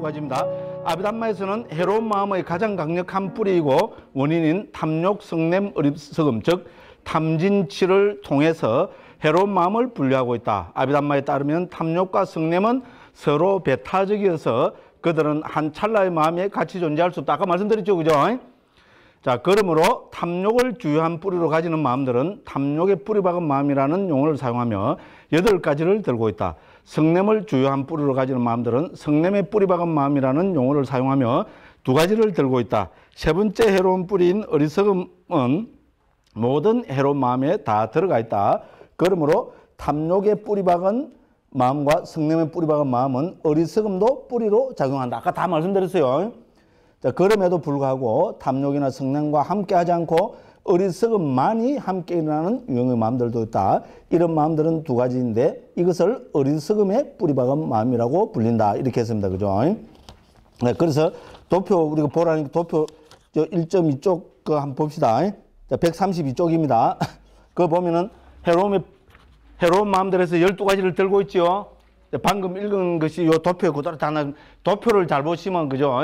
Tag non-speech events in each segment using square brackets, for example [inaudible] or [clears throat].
두 가지입니다. 아비담마에서는 해로운 마음의 가장 강력한 뿌리이고 원인인 탐욕, 성냄, 어립석음, 즉 탐진치를 통해서 해로운 마음을 분류하고 있다. 아비담마에 따르면 탐욕과 성냄은 서로 배타적이어서 그들은 한 찰나의 마음에 같이 존재할 수 없다. 아까 말씀드렸죠, 그죠? 자, 그러므로 탐욕을 주요한 뿌리로 가지는 마음들은 탐욕의 뿌리 박은 마음이라는 용어를 사용하며 여덟 가지를 들고 있다. 성냄을 주요한 뿌리로 가지는 마음들은 성냄의 뿌리 박은 마음이라는 용어를 사용하며 두 가지를 들고 있다. 세 번째 해로운 뿌리인 어리석음은 모든 해로운 마음에 다 들어가 있다. 그러므로 탐욕의 뿌리 박은 마음과 성냄의 뿌리 박은 마음은 어리석음도 뿌리로 작용한다. 아까 다 말씀드렸어요. 자, 그럼에도 불구하고 탐욕이나 성냄과 함께 하지 않고 어리석음많이 함께 일어나는 유형의 마음들도 있다. 이런 마음들은 두 가지인데 이것을 어리석음의 뿌리박은 마음이라고 불린다. 이렇게 했습니다. 그죠? 네, 그래서 도표 우리가 보라는 도표 저 1.2쪽 그 한번 봅시다. 자, 132쪽입니다. [laughs] 그거 보면은 해로움의해로운 마음들에서 12가지를 들고 있죠. 네, 방금 읽은 것이 요 도표에 그대로 다 도표를 잘 보시면 그죠?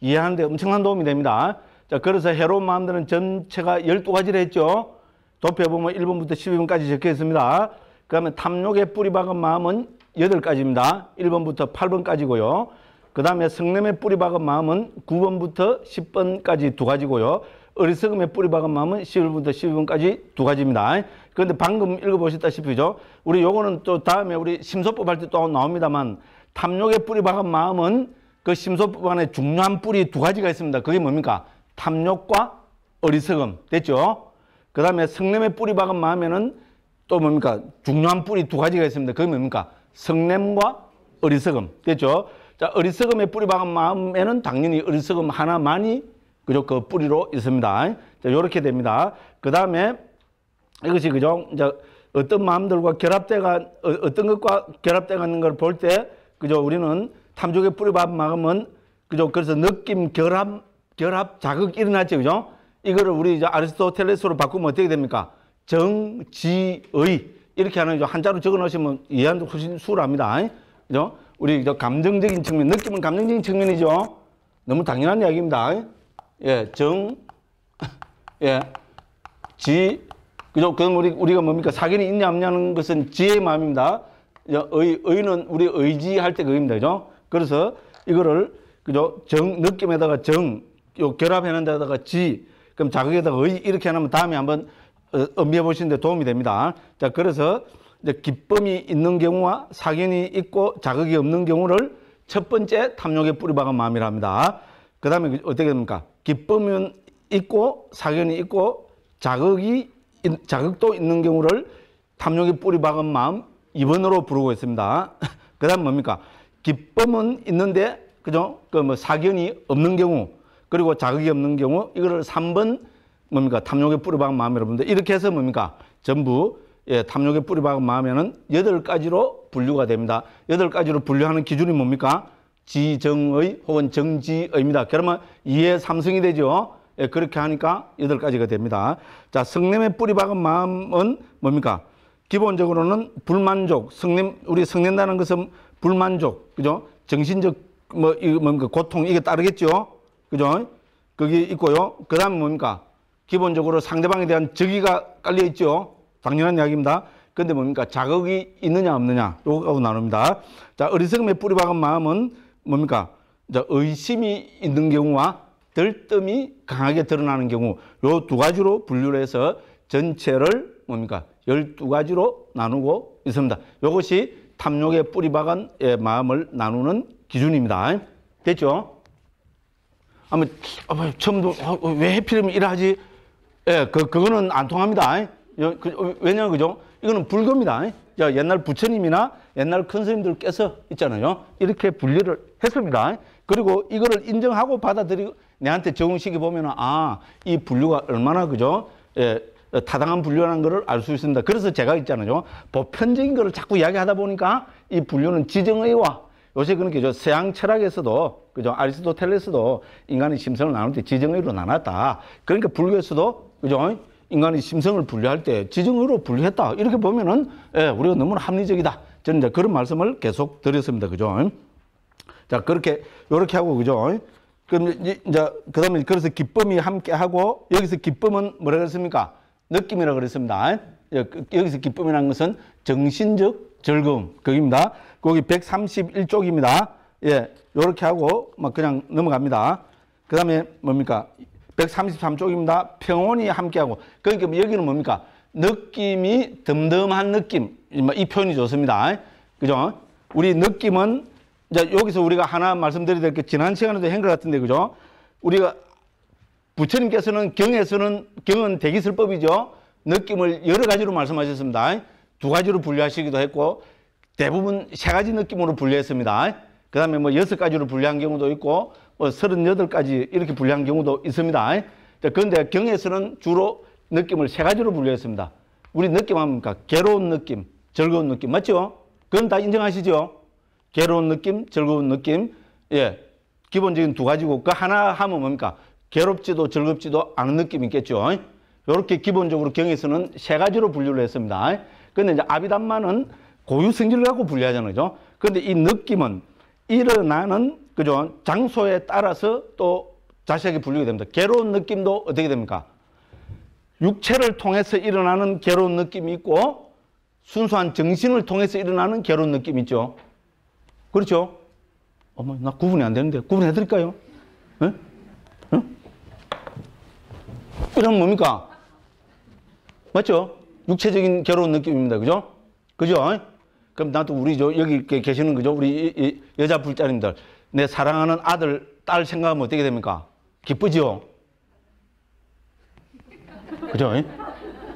이해하는데 엄청난 도움이 됩니다. 자, 그래서 해로운 마음들은 전체가 12가지를 했죠. 도표에 보면 1번부터 12번까지 적혀 있습니다. 그 다음에 탐욕의 뿌리 박은 마음은 8가지입니다. 1번부터 8번까지고요. 그 다음에 성냄의 뿌리 박은 마음은 9번부터 10번까지 두 가지고요. 어리석음의 뿌리 박은 마음은 1 1부터 12번까지 두 가지입니다. 그런데 방금 읽어보셨다시피죠. 우리 요거는 또 다음에 우리 심소법 할 때 또 나옵니다만 탐욕의 뿌리 박은 마음은 그 심소법 안에 중요한 뿌리 두 가지가 있습니다. 그게 뭡니까? 탐욕과 어리석음 됐죠? 그 다음에 성냄의 뿌리 박은 마음에는 또 뭡니까? 중요한 뿌리 두 가지가 있습니다. 그게 뭡니까? 성냄과 어리석음 됐죠? 자 어리석음의 뿌리 박은 마음에는 당연히 어리석음 하나만이 그죠? 그 뿌리로 있습니다. 자 요렇게 됩니다. 그 다음에 이것이 그죠? 이제 어떤 마음들과 결합돼가 어, 어떤 어 것과 결합돼가는 걸 볼 때 그죠? 우리는 탐족의 뿌리 박은 마음은 그죠? 그래서 느낌 결합 결합 자극 일어났죠. 그죠? 이거를 우리 이제 아리스토텔레스로 바꾸면 어떻게 됩니까? 정지의 이렇게 하는 한자로 적어 놓으시면 이해하는 훨씬 수월합니다. 그죠? 우리 저 감정적인 측면, 느낌은 감정적인 측면이죠. 너무 당연한 이야기입니다. 예, 정, [laughs] 예, 지, 그죠? 그건 우리, 우리가 뭡니까? 사견이 있냐 없냐는 것은 지의 마음입니다. 의, 의는 우리 의지할 때 그입니다. 그죠? 그래서 이거를, 그죠? 정, 느낌에다가 정, 요 결합해놓은 데다가 지, 그럼 자극에다가 의 이렇게 하면 다음에 한번 엄미해 어, 보시는데 도움이 됩니다. 자, 그래서 이제 기쁨이 있는 경우와 사견이 있고 자극이 없는 경우를 첫 번째 탐욕의 뿌리박은 마음이라 합니다. 그 다음에 어떻게 됩니까? 기쁨은 있고 사견이 있고 자극이 자극도 있는 경우를 탐욕의 뿌리박은 마음 2번으로 부르고 있습니다. [laughs] 그 다음 뭡니까? 기쁨은 있는데 그죠? 그 뭐 사견이 없는 경우 그리고 자극이 없는 경우 이거를 3번 뭡니까? 탐욕의 뿌리박은 마음 여러분들 이렇게 해서 뭡니까? 전부 예, 탐욕의 뿌리박은 마음에는 여덟 가지로 분류가 됩니다. 여덟 가지로 분류하는 기준이 뭡니까? 지정의 혹은 정지의입니다. 그러면 이해 삼성이 되죠. 예, 그렇게 하니까 여덟 가지가 됩니다. 자, 성냄의 뿌리박은 마음은 뭡니까? 기본적으로는 불만족, 성냄 우리 성낸다는 것은 불만족, 그죠? 정신적 뭐, 이, 뭡니까? 고통, 이게 따르겠죠? 그죠? 그게 있고요. 그 다음 뭡니까? 기본적으로 상대방에 대한 적의가 깔려 있죠. 당연한 이야기입니다. 근데 뭡니까? 자극이 있느냐 없느냐 요거하고 나눕니다. 자, 어리석음에 뿌리박은 마음은 뭡니까? 자, 의심이 있는 경우와 들뜸이 강하게 드러나는 경우 요 두 가지로 분류를 해서 전체를 뭡니까? 열두 가지로 나누고 있습니다. 요것이 탐욕의 뿌리박은 예, 마음을 나누는 기준입니다. 됐죠? 아마 처음도 부왜 해피름이 일하지? 예, 그 그거는 안 통합니다. 예, 그, 어, 왜냐 그죠? 이거는 불교입니다. 자, 예, 옛날 부처님이나 옛날 큰 스님들께서 있잖아요. 이렇게 분류를 했습니다. 예, 그리고 이거를 인정하고 받아들이고 내한테 적응시켜 보면 아, 이 분류가 얼마나 그죠? 예, 타당한 분류라는 것을 알 수 있습니다. 그래서 제가 있잖아요. 보편적인 것을 자꾸 이야기하다 보니까 이 분류는 지정의와 요새 그런 게죠. 서양 철학에서도 그죠. 아리스토텔레스도 인간의 심성을 나눌 때 지정의로 나눴다. 그러니까 불교에서도 그죠. 인간의 심성을 분류할 때 지정의로 분류했다. 이렇게 보면은 예, 우리가 너무나 합리적이다. 저는 이제 그런 말씀을 계속 드렸습니다. 그죠. 자, 그렇게 요렇게 하고 그죠. 그럼 이제 그다음에 그래서 기쁨이 함께 하고 여기서 기쁨은 뭐라 그랬습니까? 느낌이라 그랬습니다. 예, 그, 여기서 기쁨이라는 것은 정신적 즐거움 그입니다. 거기 131쪽입니다. 예, 요렇게 하고 막 그냥 넘어갑니다. 그 다음에 뭡니까? 133쪽입니다. 평온이 함께하고. 그러니까 뭐 여기는 뭡니까? 느낌이 듬듬한 느낌. 뭐 이 표현이 좋습니다. 그죠? 우리 느낌은 이제 여기서 우리가 하나 말씀드려야 될 게 지난 시간에도 한 것 같은데 그죠? 우리가 부처님께서는 경에서는 경은 대기술법이죠 느낌을 여러 가지로 말씀하셨습니다. 두 가지로 분류하시기도 했고 대부분 세 가지 느낌으로 분류했습니다. 그 다음에 뭐 여섯 가지로 분류한 경우도 있고 뭐 서른여덟 가지 이렇게 분류한 경우도 있습니다. 그런데 경에서는 주로 느낌을 세 가지로 분류했습니다. 우리 느낌 합니까? 괴로운 느낌, 즐거운 느낌 맞죠? 그건 다 인정하시죠? 괴로운 느낌, 즐거운 느낌 예, 기본적인 두 가지고 그 하나 하면 뭡니까? 괴롭지도 즐겁지도 않은 느낌이 있겠죠. 이렇게 기본적으로 경에서는 세 가지로 분류를 했습니다. 근데 이제 아비담만은 고유 성질이라고 분류하잖아요. 그죠? 근데 이 느낌은 일어나는 그죠? 장소에 따라서 또 자세하게 분류가 됩니다. 괴로운 느낌도 어떻게 됩니까? 육체를 통해서 일어나는 괴로운 느낌이 있고 순수한 정신을 통해서 일어나는 괴로운 느낌이 있죠. 그렇죠? 어머, 나 구분이 안 되는데 구분해 드릴까요? 이런 뭡니까? 맞죠? 육체적인 괴로운 느낌입니다. 그죠? 그죠? 그럼 나도 우리 저 여기 계시는 거죠 우리 여자 불자님들. 내 사랑하는 아들, 딸 생각하면 어떻게 됩니까? 기쁘지요? 그죠? 예?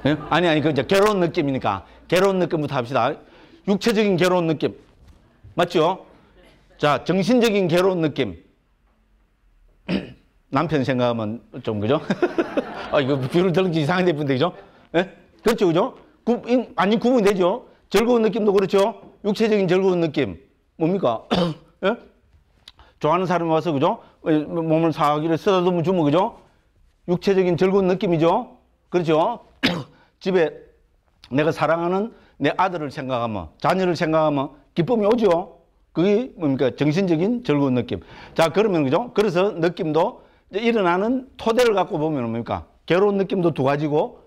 예? 아니, 아니, 그 이제 괴로운 느낌이니까. 괴로운 느낌부터 합시다. 육체적인 괴로운 느낌. 맞죠? 자, 정신적인 괴로운 느낌. [clears throat] 남편 생각하면 좀, 그죠? [laughs] 아, 이거 비율을 들은 게 이상한데, 분들이죠 예? 그렇죠, 그죠? 구, 아니, 구분 되죠? 즐거운 느낌도 그렇죠. 육체적인 즐거운 느낌. 뭡니까? [clears throat] 예? 좋아하는 사람이 와서 그죠? 어, 뭐 몸을 사기를 쓰다듬어 주면 그죠? 육체적인 즐거운 느낌이죠. 그렇죠? [clears throat] 집에 내가 사랑하는 내 아들을 생각하면 자녀를 생각하면 기쁨이 오죠. 그게 뭡니까? 정신적인 즐거운 느낌. 자, 그러면 그죠? 그래서 느낌도 일어나는 토대를 갖고 보면 뭡니까? 괴로운 느낌도 두 가지고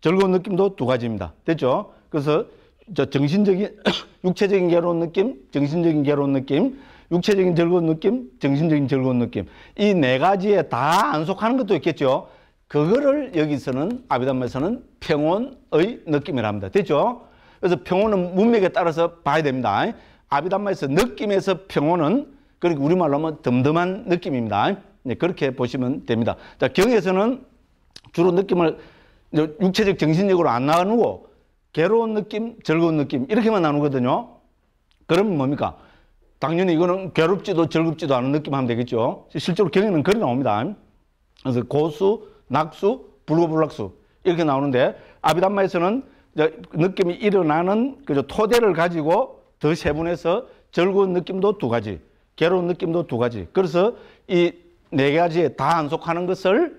즐거운 느낌도 두 가지입니다. 됐죠? 그래서 저 정신적인 [coughs] 육체적인 괴로운 느낌, 정신적인 괴로운 느낌, 육체적인 즐거운 느낌, 정신적인 즐거운 느낌 이 네 가지에 다 안속하는 것도 있겠죠. 그거를 여기서는 아비담에서는 평온의 느낌이랍니다. 됐죠? 그래서 평온은 문맥에 따라서 봐야 됩니다. 아비담마에서 느낌에서 평온은 그리고 우리말로 하면 덤덤한 느낌입니다. 네, 그렇게 보시면 됩니다. 자, 경에서는 주로 느낌을 육체적 정신적으로 안 나누고 괴로운 느낌, 즐거운 느낌 이렇게만 나누거든요. 그럼 뭡니까? 당연히 이거는 괴롭지도 즐겁지도 않은 느낌 하면 되겠죠. 실제로 경에는 그리 나옵니다. 그래서 고수, 낙수, 불고불락수 이렇게 나오는데 아비담마에서는 느낌이 일어나는 그저 토대를 가지고 더 세분해서 즐거운 느낌도 두 가지, 괴로운 느낌도 두 가지. 그래서 이 네 가지에 다 한속하는 것을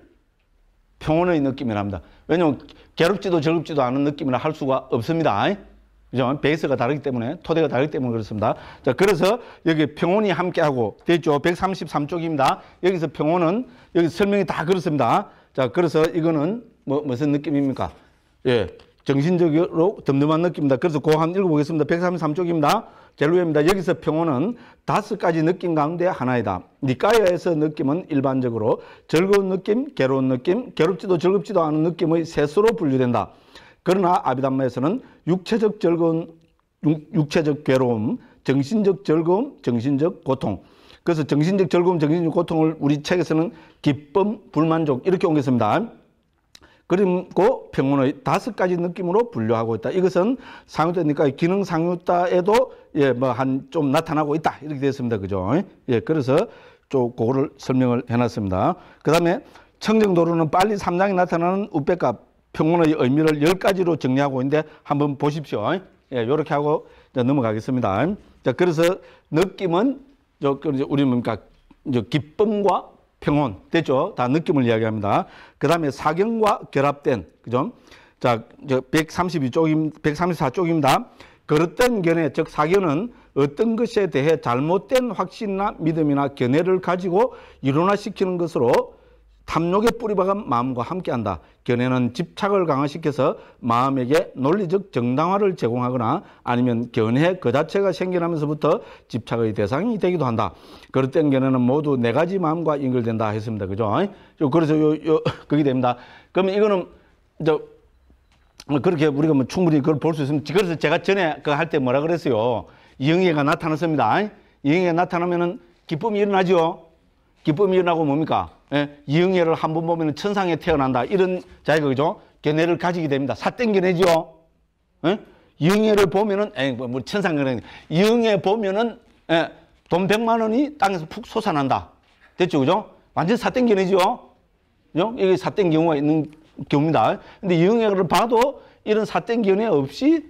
평온의 느낌이랍니다. 왜냐하면 괴롭지도 즐겁지도 않은 느낌이라 할 수가 없습니다. 그죠? 베이스가 다르기 때문에, 토대가 다르기 때문에 그렇습니다. 자, 그래서 여기 평온이 함께하고, 됐죠? 133쪽입니다. 여기서 평온은, 여기 설명이 다 그렇습니다. 자, 그래서 이거는 뭐, 무슨 느낌입니까? 예. 정신적으로 덤덤한 느낌입니다. 그래서 고한 읽어보겠습니다. 133쪽입니다. 겔루입니다. 여기서 평온은 다섯 가지 느낌 가운데 하나이다. 니까야에서 느낌은 일반적으로 즐거운 느낌, 괴로운 느낌, 괴롭지도 즐겁지도 않은 느낌의 셋으로 분류된다. 그러나 아비담마에서는 육체적 즐거운, 육체적 괴로움, 정신적 즐거움, 정신적 고통. 그래서 정신적 즐거움, 정신적 고통을 우리 책에서는 기쁨, 불만족 이렇게 옮겼습니다. 그리고 병원의 다섯 가지 느낌으로 분류하고 있다. 이것은 상유타니까 기능 상유타에도 예, 뭐 한 좀 나타나고 있다. 이렇게 되었습니다. 그죠? 예, 그래서 좀 그거를 설명을 해놨습니다. 그 다음에 청정도로는 빨리 삼장이 나타나는 우백과 평문의 의미를 열가지로 정리하고 있는데 한번 보십시오. 예, 요렇게 하고 넘어가겠습니다. 자, 그래서 느낌은 저, 그 우리 뭡니까? 기쁨과 평온 됐죠? 다 느낌을 이야기합니다. 그 다음에 사경과 결합된 그죠? 자, 132쪽임 134쪽입니다. 그릇된 견해 즉 사견은 어떤 것에 대해 잘못된 확신이나 믿음이나 견해를 가지고 일원화시키는 것으로 탐욕의 뿌리박은 마음과 함께한다. 견해는 집착을 강화시켜서 마음에게 논리적 정당화를 제공하거나 아니면 견해 그 자체가 생겨나면서부터 집착의 대상이 되기도 한다. 그릇된 견해는 모두 네 가지 마음과 연결된다 했습니다. 그죠? 그래서 요, 요, [laughs] 그게 됩니다. 그러면 이거는 저 뭐 그렇게 우리가 뭐 충분히 그걸 볼 수 있습니다. 그래서 제가 전에 그 할 때 뭐라 그랬어요? 영예가 나타났습니다. 영예가 나타나면은 기쁨이 일어나죠. 기쁨이 일어나고 뭡니까? 예? 이응애를 한번 보면 천상에 태어난다. 이런 자기가 그죠? 견해를 가지게 됩니다. 사땡 견해지요. 예? 이응애를 보면은 에이 뭐, 뭐 천상 견해. 이응애 보면은 에, 예, 돈백만 원이 땅에서 푹 솟아난다. 됐죠? 그죠? 완전 사땡 견해지요. 그죠? 이게 사땡 경우가 있는 경우입니다. 근데 이응애를 봐도 이런 사땡 견해 없이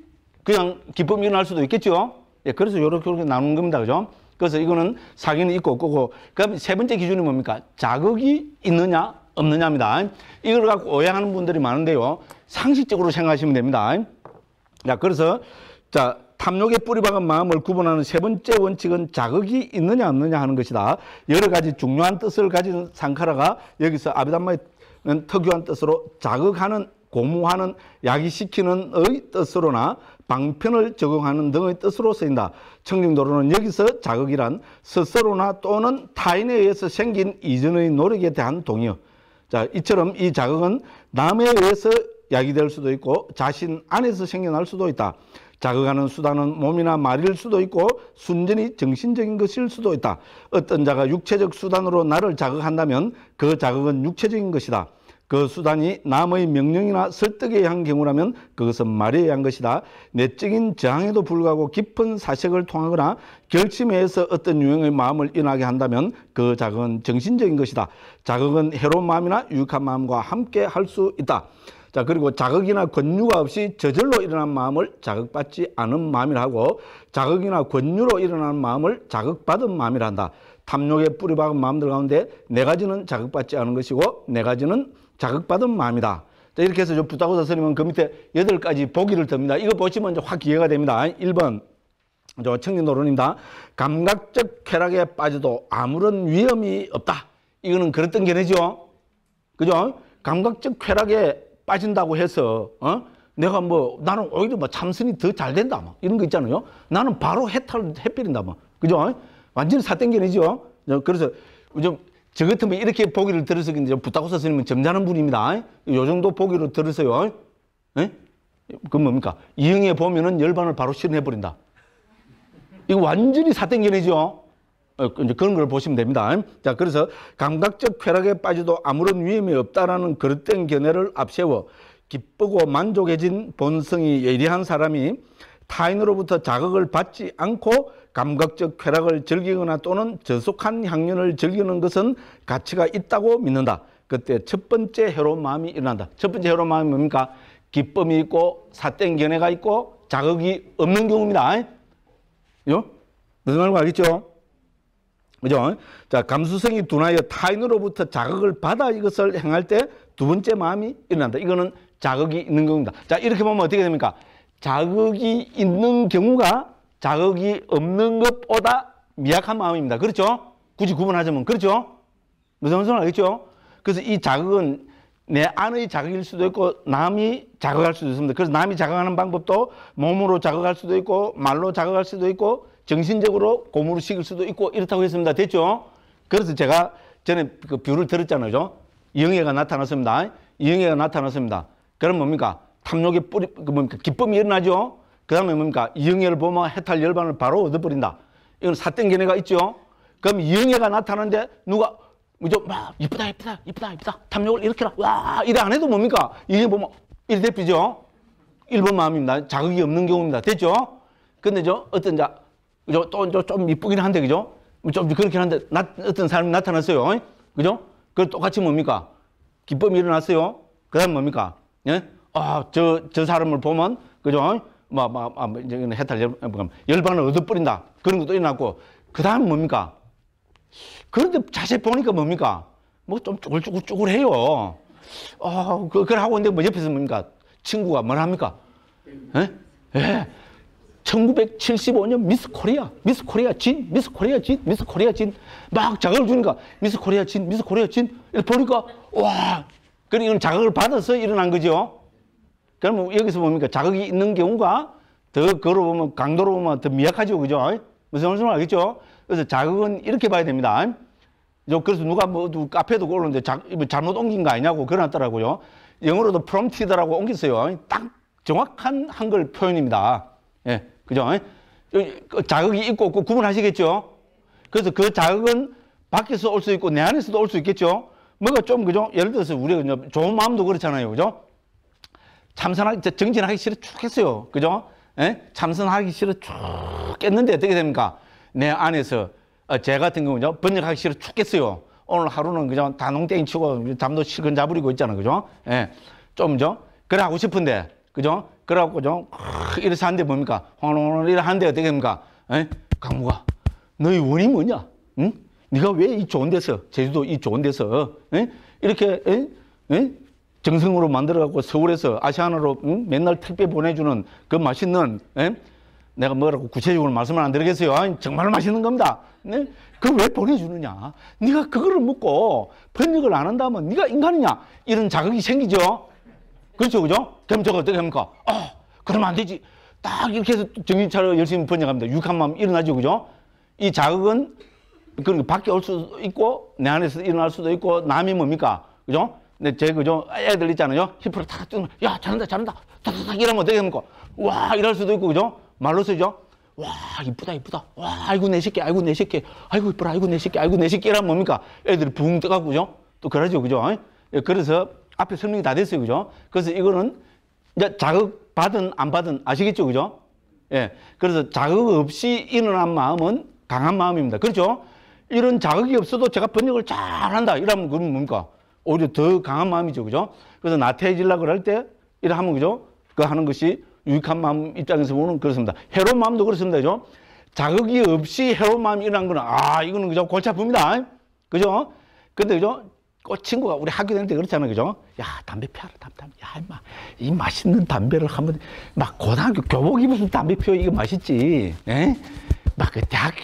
그냥 기쁨이 일어날 수도 있겠죠. 예, 그래서 요렇게 요렇게 나눈 겁니다. 그죠? 그래서 이거는 사기는 있고 없고. 그럼 세 번째 기준이 뭡니까? 자극이 있느냐 없느냐입니다. 이걸 갖고 오해하는 분들이 많은데요. 상식적으로 생각하시면 됩니다. 자, 그래서 자, 탐욕의 뿌리박은 마음을 구분하는 세 번째 원칙은 자극이 있느냐 없느냐 하는 것이다. 여러 가지 중요한 뜻을 가진 상카라가 여기서 아비담마는 특유한 뜻으로 자극하는 고무하는 야기시키는 의 뜻으로나 방편을 적용하는 등의 뜻으로 쓰인다. 청정도로는 여기서 자극이란 스스로나 또는 타인에 의해서 생긴 이전의 노력에 대한 동요. 자, 이처럼 이 자극은 남에 의해서 야기될 수도 있고 자신 안에서 생겨날 수도 있다. 자극하는 수단은 몸이나 말일 수도 있고 순전히 정신적인 것일 수도 있다. 어떤 자가 육체적 수단으로 나를 자극한다면 그 자극은 육체적인 것이다. 그 수단이 남의 명령이나 설득에 의한 경우라면 그것은 말에 의한 것이다. 내적인 저항에도 불구하고 깊은 사색을 통하거나 결심에 의해서 어떤 유형의 마음을 인하게 한다면 그 자극은 정신적인 것이다. 자극은 해로운 마음이나 유익한 마음과 함께 할 수 있다. 자 그리고 자극이나 권유가 없이 저절로 일어난 마음을 자극받지 않은 마음이라 고 자극이나 권유로 일어난 마음을 자극받은 마음이라 한다. 탐욕에 뿌리 박은 마음들 가운데 네 가지는 자극받지 않은 것이고 네 가지는 자극받은 마음이다. 자, 이렇게 해서 붙잡고사 선생님은 그 밑에 여덟 가지 보기를 듭니다. 이거 보시면 이제 확 이해가 됩니다. 1번. 저 청년 노론입니다. 감각적 쾌락에 빠져도 아무런 위험이 없다. 이거는 그랬던 견해죠. 그죠? 감각적 쾌락에 빠진다고 해서, 어? 내가 뭐, 나는 오히려 뭐 참선이 더 잘 된다. 뭐. 이런 거 있잖아요. 나는 바로 해탈, 해버린다. 뭐. 그죠? 완전 히 사땡견이죠. 그래서 좀저 같으면 이렇게 보기를 들어서 근데 부탁고사 스님은 점잖은 분입니다. 요 정도 보기로 들으세요. 예? 그 뭡니까? 이응에 보면은 열반을 바로 실현해 버린다. 이거 완전히 사땡견이죠. 어, 이제 그런 걸 보시면 됩니다. 자, 그래서 감각적 쾌락에 빠져도 아무런 위험이 없다라는 그릇된 견해를 앞세워 기쁘고 만족해진 본성이 예리한 사람이 타인으로부터 자극을 받지 않고 감각적 쾌락을 즐기거나 또는 저속한 향연을 즐기는 것은 가치가 있다고 믿는다. 그때 첫 번째 해로운 마음이 일어난다. 첫 번째 해로운 마음이 뭡니까? 기쁨이 있고 사땡 견해가 있고 자극이 없는 경우입니다. 요? 무슨 말인지 알겠죠? 그죠? 자, 감수성이 둔하여 타인으로부터 자극을 받아 이것을 행할 때 두 번째 마음이 일어난다. 이거는 자극이 있는 경우입니다. 자, 이렇게 보면 어떻게 됩니까? 자극이 있는 경우가 자극이 없는 것보다 미약한 마음입니다. 그렇죠? 굳이 구분하자면 그렇죠? 무슨 무슨 알겠죠? 그래서 이 자극은 내 안의 자극일 수도 있고 남이 자극할 수도 있습니다. 그래서 남이 자극하는 방법도 몸으로 자극할 수도 있고 말로 자극할 수도 있고 정신적으로 고무를 식을 수도 있고 이렇다고 했습니다. 됐죠? 그래서 제가 전에 그 뷰를 들었잖아요. 영예가 나타났습니다. 영예가 나타났습니다. 그럼 뭡니까? 탐욕의 뿌리, 그 뭡니까? 기쁨이 일어나죠? 그 다음에 뭡니까? 이영애를 보면 해탈 열반을 바로 얻어버린다. 이건 사땡견해가 있죠. 그럼 이영애가 나타나는데 누가 이제 막 이쁘다 이쁘다 이쁘다 이쁘다 탐욕을 일으켜라 와 이래 안 해도 뭡니까? 이게 보면 일대피죠. 일본 마음입니다. 자극이 없는 경우입니다. 됐죠? 근데 저 어떤 자, 또좀 이쁘긴 한데 그죠? 뭐 좀 그렇긴 한데 나, 어떤 사람이 나타났어요. 그죠? 그 똑같이 뭡니까? 기쁨이 일어났어요. 그다음 뭡니까? 예? 아, 저, 저 사람을 보면, 그죠? 막, 막, 막, 해탈, 열반을 아, 얻어버린다. 그런 것도 일어났고, 그 다음 뭡니까? 그런데 자세히 보니까 뭡니까? 뭐 좀 쭈글쭈글쭈글해요. 어, 아, 그, 걸 하고 있는데 뭐 옆에서 뭡니까? 친구가 뭐라 합니까? 예? 예. 1975년 미스 코리아, 미스 코리아 진, 미스 코리아 진, 미스 코리아 진. 막 자극을 주니까 미스 코리아 진, 미스 코리아 진. 보니까, 와. 그러니 자극을 받아서 일어난 거죠. 그러면 여기서 보니까 자극이 있는 경우가 더 걸어보면 강도로 보면 더 미약하죠. 그죠? 무슨 말씀을 알겠죠? 그래서 자극은 이렇게 봐야 됩니다. 그래서 누가 뭐 카페도 올렸는데 자, 잘못 옮긴 거 아니냐고 그러놨더라고요. 영어로도 프롬티드라고 옮겼어요. 딱 정확한 한글 표현입니다. 예, 그죠? 그 자극이 있고 없고 구분하시겠죠? 그래서 그 자극은 밖에서 올 수 있고 내 안에서도 올 수 있겠죠? 뭐가 좀 그죠? 예를 들어서 우리가 좋은 마음도 그렇잖아요. 그죠? 참선하기, 정진하기 싫어 쭉 했어요. 그죠? 에? 예? 참선하기 싫어 쭉 했는데 어떻게 됩니까? 내 안에서, 어, 제 같은 경우는 번역하기 싫어 죽겠어요. 오늘 하루는 그냥 단홍땡이 치고 잠도 실컷 자부리고 있잖아. 그죠? 예. 좀, 저, 그래 하고 싶은데. 그죠? 그래갖고, 그죠? 이래서 한데 뭡니까? 오늘 이래 한데 어떻게 됩니까? 예? 강무가, 너희 원이 뭐냐? 응? 네가 왜 이 좋은 데서, 제주도 이 좋은 데서, 예? 이렇게, 예? 예? 정성으로 만들어갖고 서울에서 아시안으로 응? 맨날 택배 보내주는 그 맛있는 에? 예? 내가 뭐라고 구체적으로 말씀을 안 드리겠어요. 아니, 정말 맛있는 겁니다. 네? 그걸 왜 보내주느냐? 네가 그거를 먹고 번역을 안 한다면 네가 인간이냐? 이런 자극이 생기죠. 그렇죠, 그죠? 그럼 저거 어떻게 합니까? 아, 그러면 안 되지. 딱 이렇게 해서 정신차려 열심히 번역합니다. 육한 마음 일어나죠, 그죠? 이 자극은 그러니까 밖에 올 수도 있고 내 안에서 일어날 수도 있고 남이 뭡니까? 그죠? 근데 제 그죠 애들 있잖아요. 히프를 탁 뜨면 야 잘한다 잘한다 탁 이러면 어떻게 됩니까? 와 이럴 수도 있고 그죠? 말로 쓰죠. 와 이쁘다 이쁘다 와 아이고 내 새끼 아이고 내 새끼 아이고 이쁘라 아이고 내 새끼 아이고 내 새끼란 뭡니까? 애들이 붕 떠갖고 그죠? 또 그러죠 그죠? 예, 그래서 앞에 설명이 다 됐어요 그죠? 그래서 이거는 이제 자극 받은 안 받은 아시겠죠 그죠? 예 그래서 자극 없이 일어난 마음은 강한 마음입니다 그렇죠? 이런 자극이 없어도 제가 번역을 잘한다 이러면 그건 뭡니까? 오히려 더 강한 마음이죠. 그죠? 그래서 나태해지려고 할 때, 이래 하면 그죠? 그 하는 것이 유익한 마음 입장에서 보면 그렇습니다. 해로운 마음도 그렇습니다. 그죠? 자극이 없이 해로운 마음이 일어난 거는, 아, 이거는 그죠? 골치 아픕니다. 그죠? 근데 그죠? 그 친구가 우리 학교 다닐 때 그렇잖아요. 그죠? 야, 담배 피워라, 담, 담. 야, 임마. 이 맛있는 담배를 한번, 막 고등학교 교복 입으면 담배 피워. 이거 맛있지. 예? 막그 대학,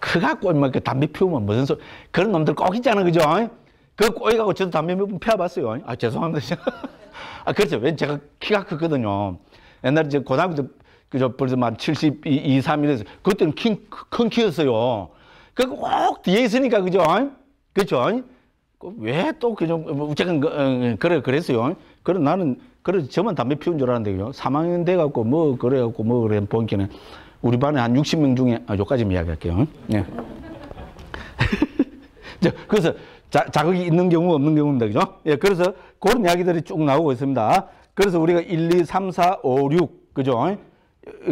커갖고, 그, 그 막그 담배 피우면 무슨 소리. 그런 놈들 꼭 있잖아. 그죠? 그 꼬이 가고 저도 담배 몇 번 피워봤어요. 아, 죄송합니다. [laughs] 아, 그렇죠. 왜 제가 키가 크거든요. 옛날에 제 고등학교 때 그저 벌써 만 72, 3이래서 그때는 키, 큰 키였어요. 그꼭 뒤에 있으니까 그죠? 그죠? 그 왜또 그냥 어쨌든 그, 어, 어, 그래 그랬어요. 그래 나는 그래 저만 담배 피운 줄알았는데 그죠? 3학년 돼 갖고 뭐 그래 갖고 뭐 그래 보니까는 우리 반에 한 60명 중에 아 요까지 이야기할게요. 예. 네. [laughs] 그래서 자, 자극이 있는 경우 없는 경우입니다. 그죠? 예, 그래서 그런 이야기들이 쭉 나오고 있습니다. 그래서 우리가 1, 2, 3, 4, 5, 6, 그죠?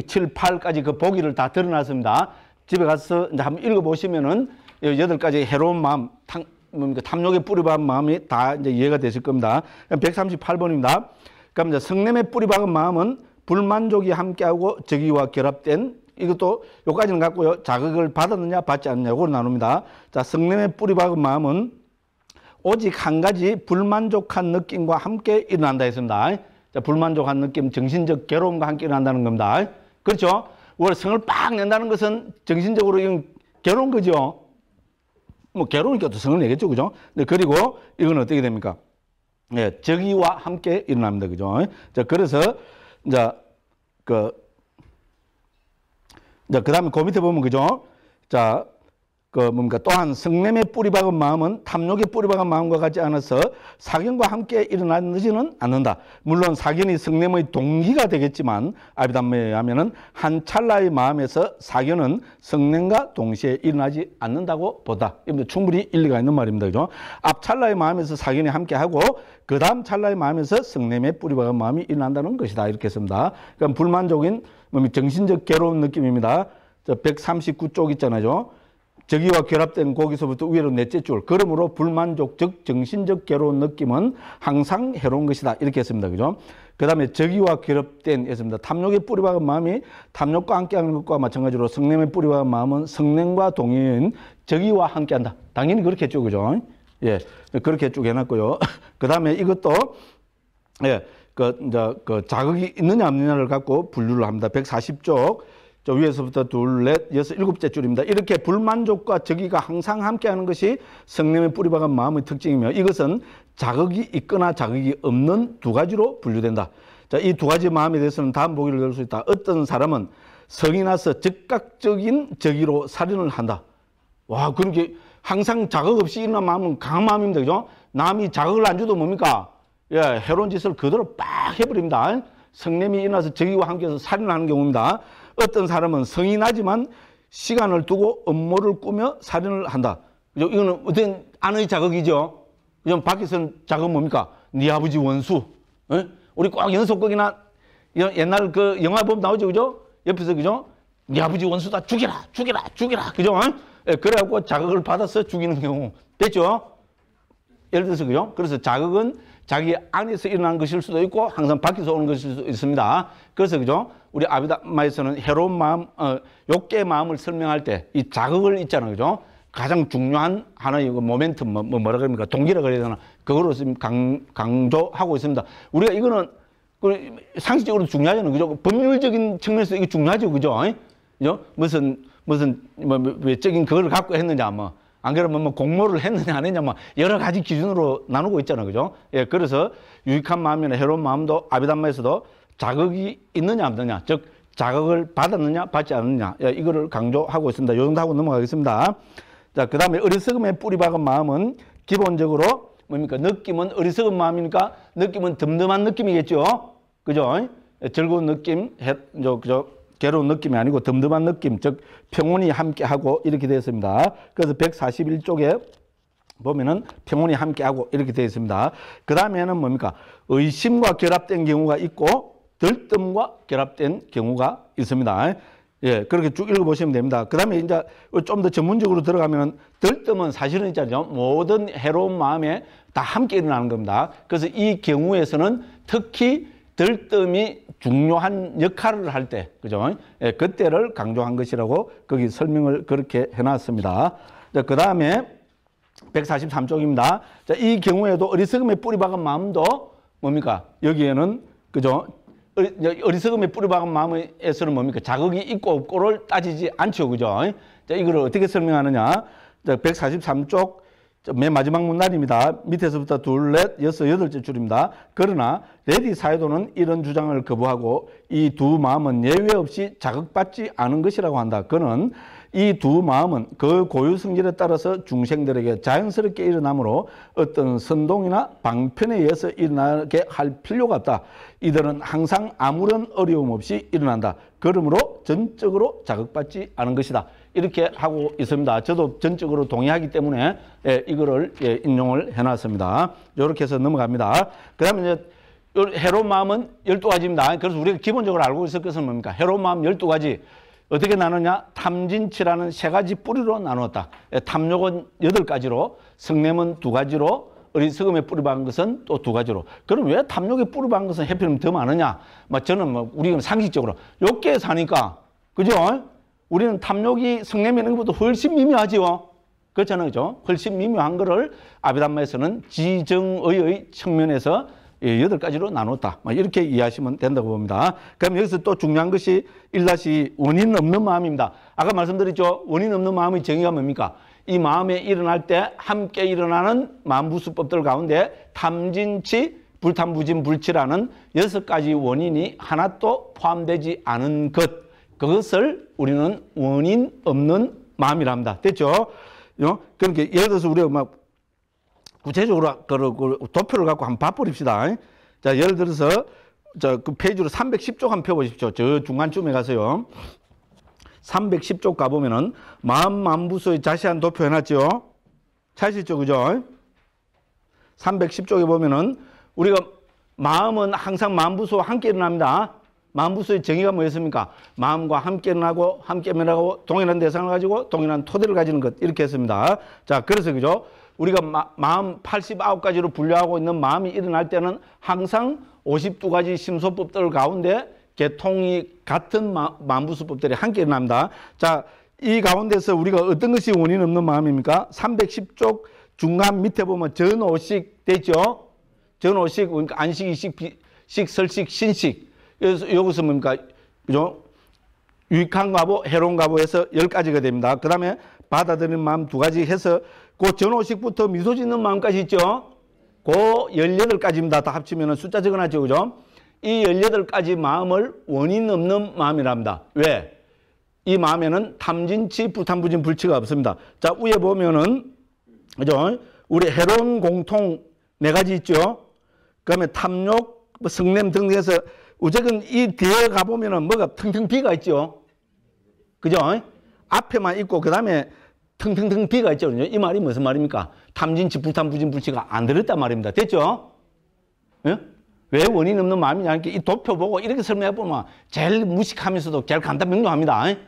7, 8까지 그 보기를 다 드러났습니다. 집에 가서 이제 한번 읽어보시면은 여덟 가지 해로운 마음, 탐, 뭡니까? 뭐 탐욕에 뿌리박은 마음이 다 이제 이해가 되실 겁니다. 138번입니다. 그럼 이제 성냄에 뿌리박은 마음은 불만족이 함께하고 저기와 결합된 이것도 요까지는 갖고요. 자극을 받았느냐 받지 않느냐고 나눕니다. 자, 성냄에 뿌리박은 마음은 오직 한 가지 불만족한 느낌과 함께 일어난다 했습니다. 자, 불만족한 느낌, 정신적 괴로움과 함께 일어난다는 겁니다. 그렇죠? 원 성을 빡 낸다는 것은 정신적으로 괴로운 거죠. 뭐 괴로우니까 또 성을 내겠죠, 그죠? 네, 그리고 이건 어떻게 됩니까? 예, 정의와 함께 일어납니다, 그죠? 자, 그래서 이 그, 자, 그 다음에 그 밑에 보면 그죠? 자, 그 뭡니까 또한 성냄의 뿌리박은 마음은 탐욕의 뿌리박은 마음과 같지 않아서 사견과 함께 일어나지는 않는다. 물론 사견이 성냄의 동기가 되겠지만 아비담에 의하면은 한 찰나의 마음에서 사견은 성냄과 동시에 일어나지 않는다고 보다. 이건 충분히 일리가 있는 말입니다. 그죠? 앞 찰나의 마음에서 사견이 함께 하고 그 다음 찰나의 마음에서 성냄의 뿌리박은 마음이 일어난다는 것이다. 이렇게 했습니다. 그럼 그러니까 불만족인 뭐 정신적 괴로운 느낌입니다. 저 139쪽 있잖아요. 저기와 결합된 거기서부터 위로 넷째 줄. 그러므로 불만족, 즉 정신적 괴로운 느낌은 항상 해로운 것이다. 이렇게 했습니다. 그죠? 그 다음에 저기와 결합된 했습니다. 탐욕의 뿌리박은 마음이 탐욕과 함께하는 것과 마찬가지로 성령의 뿌리박은 마음은 성령과 동인 저기와 함께한다. 당연히 그렇게 했죠. 그죠? 예, 그렇게 쭉 해놨고요. [laughs] 그 다음에 이것도 예, 그, 이제 그 자극이 있느냐 없느냐를 갖고 분류를 합니다. 140쪽. 저 위에서부터 둘, 넷, 여섯, 일곱째 줄입니다. 이렇게 불만족과 적의가 항상 함께하는 것이 성령의 뿌리박은 마음의 특징이며 이것은 자극이 있거나 자극이 없는 두 가지로 분류된다. 자, 이 두 가지 마음에 대해서는 다음 보기를 들수 있다. 어떤 사람은 성이 나서 즉각적인 적의로 살인을 한다. 와, 그렇게 항상 자극 없이 일어난 마음은 강한 마음입니다. 그죠? 남이 자극을 안 줘도 뭡니까? 예, 해로운 짓을 그대로 빡 해버립니다. 성령이 일어나서 적의와 함께해서 살인을 하는 경우입니다. 어떤 사람은 성인하지만 시간을 두고 업무를 꾸며 살인을 한다. 이거는 어떤 안의 자극이죠. 그럼 밖에서는 자극 뭡니까? 네 아버지 원수. 에? 우리 꼭 연속극이나 옛날 그 영화 보면 나오죠, 그죠? 옆에서 그죠? 네 아버지 원수다 죽여라, 죽여라, 죽여라, 그죠? 에? 예, 그래갖고 자극을 받아서 죽이는 경우 됐죠? 예를 들어서 그죠? 그래서 자극은 자기 안에서 일어난 것일 수도 있고 항상 밖에서 오는 것일 수도 있습니다. 그래서 그죠? 우리 아비다마에서는 해로운 마음, 어, 욕계 마음을 설명할 때 이 자극을 있잖아요. 그죠? 가장 중요한 하나의 그 모멘트, 뭐, 뭐 뭐라 그럽니까? 동기라 그래야 되나? 그거로 지금 강, 강조하고 있습니다. 우리가 이거는 그 상식적으로 중요하잖아요. 그죠? 그 법률적인 측면에서 이게 중요하죠. 그죠? 어? 그죠? 무슨, 무슨, 뭐, 뭐, 외적인 그걸 갖고 했느냐, 뭐. 안 그러면 뭐 공모를 했느냐 안 했냐 뭐 여러 가지 기준으로 나누고 있잖아요. 그죠? 예, 그래서 유익한 마음이나 해로운 마음도 아비담마에서도 자극이 있느냐 없느냐 즉 자극을 받았느냐 받지 않느냐 예, 이거를 강조하고 있습니다. 요 정도 하고 넘어가겠습니다. 자, 그 다음에 어리석음의 뿌리 박은 마음은 기본적으로 뭡니까? 느낌은 어리석은 마음이니까 느낌은 듬듬한 느낌이겠죠. 그죠? 예, 즐거운 느낌, 해, 저, 그죠? 괴로운 느낌이 아니고 덤덤한 느낌, 즉 평온이 함께하고 이렇게 되어 있습니다. 그래서 141쪽에 보면은 평온이 함께하고 이렇게 되어 있습니다. 그 다음에는 뭡니까? 의심과 결합된 경우가 있고 들뜸과 결합된 경우가 있습니다. 예, 그렇게 쭉 읽어보시면 됩니다. 그 다음에 이제 좀 더 전문적으로 들어가면 들뜸은 사실은 있잖아요. 모든 해로운 마음에 다 함께 일어나는 겁니다. 그래서 이 경우에서는 특히 들뜸이 중요한 역할을 할 때, 그죠? 예, 그때를 강조한 것이라고 거기 설명을 그렇게 해놨습니다. 그 다음에 143쪽입니다. 자, 이 경우에도 어리석음의 뿌리 박은 마음도 뭡니까? 여기에는, 그죠? 어리석음의 뿌리 박은 마음에서는 뭡니까? 자극이 있고 없고를 따지지 않죠. 그죠? 자, 이걸 어떻게 설명하느냐. 자, 143쪽 맨 마지막 문단입니다. 밑에서부터 둘, 넷, 여섯, 여덟째 줄입니다. 그러나 레디 사이도는 이런 주장을 거부하고 이 두 마음은 예외 없이 자극받지 않은 것이라고 한다. 그는 이두 마음은 그 고유 성질에 따라서 중생들에게 자연스럽게 일어나므로 어떤 선동이나 방편에 의해서 일어나게 할 필요가 없다. 이들은 항상 아무런 어려움 없이 일어난다. 그러므로 전적으로 자극받지 않은 것이다. 이렇게 하고 있습니다. 저도 전적으로 동의하기 때문에 예, 이거를 예, 인용을 해놨습니다. 이렇게 해서 넘어갑니다. 그 다음에 이제 해로운 마음은 열두 가지입니다 그래서 우리가 기본적으로 알고 있을 것은 뭡니까? 해로운 마음 열두 가지 어떻게 나누냐? 탐진치라는 세 가지 뿌리로 나누었다. 예, 탐욕은 여덟 가지로, 성냄은 두 가지로, 어리석음에 뿌리 박은 것은 또 두 가지로. 그럼 왜 탐욕에 뿌리 박은 것은 해피름 더 많으냐? 뭐 저는 뭐 우리는 상식적으로 욕게 사니까 그죠? 우리는 탐욕이 성냄 이는 것보다 훨씬 미묘하지요. 그렇잖아요, 그죠? 훨씬 미묘한 거를 아비담마에서는 지정의의 측면에서 예, 여덟 가지로 나눴다. 뭐 이렇게 이해하시면 된다고 봅니다. 그럼 여기서 또 중요한 것이 일다시 원인 없는 마음입니다. 아까 말씀드렸죠. 원인 없는 마음의 정의가 뭡니까? 이 마음에 일어날 때 함께 일어나는 만부수법들 가운데 탐진치, 불탐부진, 불치라는 여섯 가지 원인이 하나도 포함되지 않은 것. 그것을 우리는 원인 없는 마음이랍니다. 됐죠? 그러니까 예를 들어서 우리가 막 구체적으로 그 도표를 갖고 한번 봐버립시다. 자, 예를 들어서 저 그 페이지로 310쪽 한 번 펴보십시오. 저 중간쯤에 가세요. 310쪽 가보면은 마만부소의 자세한 도표 해놨죠. 찾으시죠, 그죠? 310쪽에 보면은 우리가 마음은 항상 만부소와 함께 일어납니다. 만부소의 정의가 뭐였습니까? 마음과 함께 일어나고 함께 일어고 동일한 대상을 가지고 동일한 토대를 가지는 것 이렇게 했습니다. 자, 그래서 그죠? 우리가 마, 마음 89가지로 분류하고 있는 마음이 일어날 때는 항상 52가지 심소법들 가운데 개통이 같은 마, 만부수법들이 함께 일어납니다. 자, 이 가운데서 우리가 어떤 것이 원인 없는 마음입니까? 310쪽 중간 밑에 보면 전오식 되죠? 전오식, 그러니까 안식, 이식, 비식, 설식, 신식. 그래서 여기서 뭡니까? 그죠? 유익한 과보, 해로운 과보에서 열가지가 됩니다. 그 다음에 받아들이는 마음 두 가지 해서 그 전호식부터 미소 짓는 마음까지 있죠. 그 18가지입니다. 다 합치면 숫자 적어놨죠. 그죠? 이 18가지 마음을 원인 없는 마음이랍니다. 왜? 이 마음에는 탐진치, 부탐부진, 불치가 없습니다. 자, 위에 보면은, 그죠? 우리 해로운 공통 네 가지 있죠? 그 다음에 탐욕, 뭐 성냄 등등에서우쨌든이 뒤에 가보면은 뭐가 텅텅 비가 있죠? 그죠? 앞에만 있고, 그 다음에 텅텅텅 비가 있죠. 이 말이 무슨 말입니까? 탐진치, 불탐, 부진, 불치가 안 들었단 말입니다. 됐죠? 예? 왜 원인 없는 마음이냐. 이렇게 이 도표 보고 이렇게 설명해 보면 제일 무식하면서도 제일 간단 명료합니다. 예?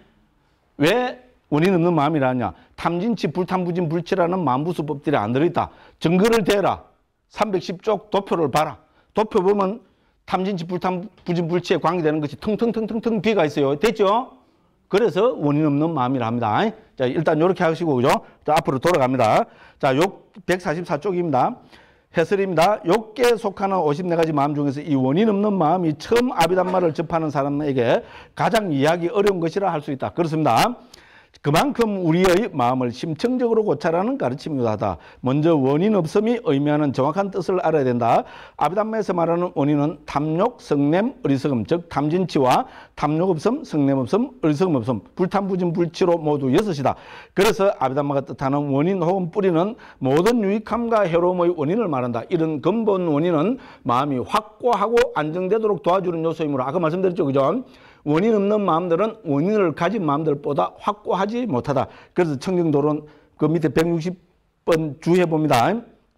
왜 원인 없는 마음이라냐. 탐진치, 불탐, 부진, 불치라는 만부수법들이 안 들어있다. 증거를 대라. 310쪽 도표를 봐라. 도표 보면 탐진치, 불탐, 부진, 불치에 관계되는 것이 텅텅텅텅텅 비가 있어요. 됐죠? 그래서 원인 없는 마음이라 합니다. 자, 일단 이렇게 하시고, 그죠? 자, 앞으로 돌아갑니다. 자, 욕 144쪽입니다. 해설입니다. 욕계 속하는 54가지 마음 중에서 이 원인 없는 마음이 처음 아비단 말을 접하는 사람에게 가장 이해하기 어려운 것이라 할 수 있다. 그렇습니다. 그만큼 우리의 마음을 심층적으로 고찰하는 가르침이기도 하다. 먼저 원인 없음이 의미하는 정확한 뜻을 알아야 된다. 아비담마에서 말하는 원인은 탐욕, 성냄, 어리석음, 즉 탐진치와 탐욕 없음, 성냄 없음, 어리석음 없음, 불탐부진 불치로 모두 여섯이다. 그래서 아비담마가 뜻하는 원인 혹은 뿌리는 모든 유익함과 해로움의 원인을 말한다. 이런 근본 원인은 마음이 확고하고 안정되도록 도와주는 요소이므로 아까 말씀드렸죠, 그죠? 원인 없는 마음들은 원인을 가진 마음들보다 확고하지 못하다. 그래서 청정도론 그 밑에 160번 주해 봅니다.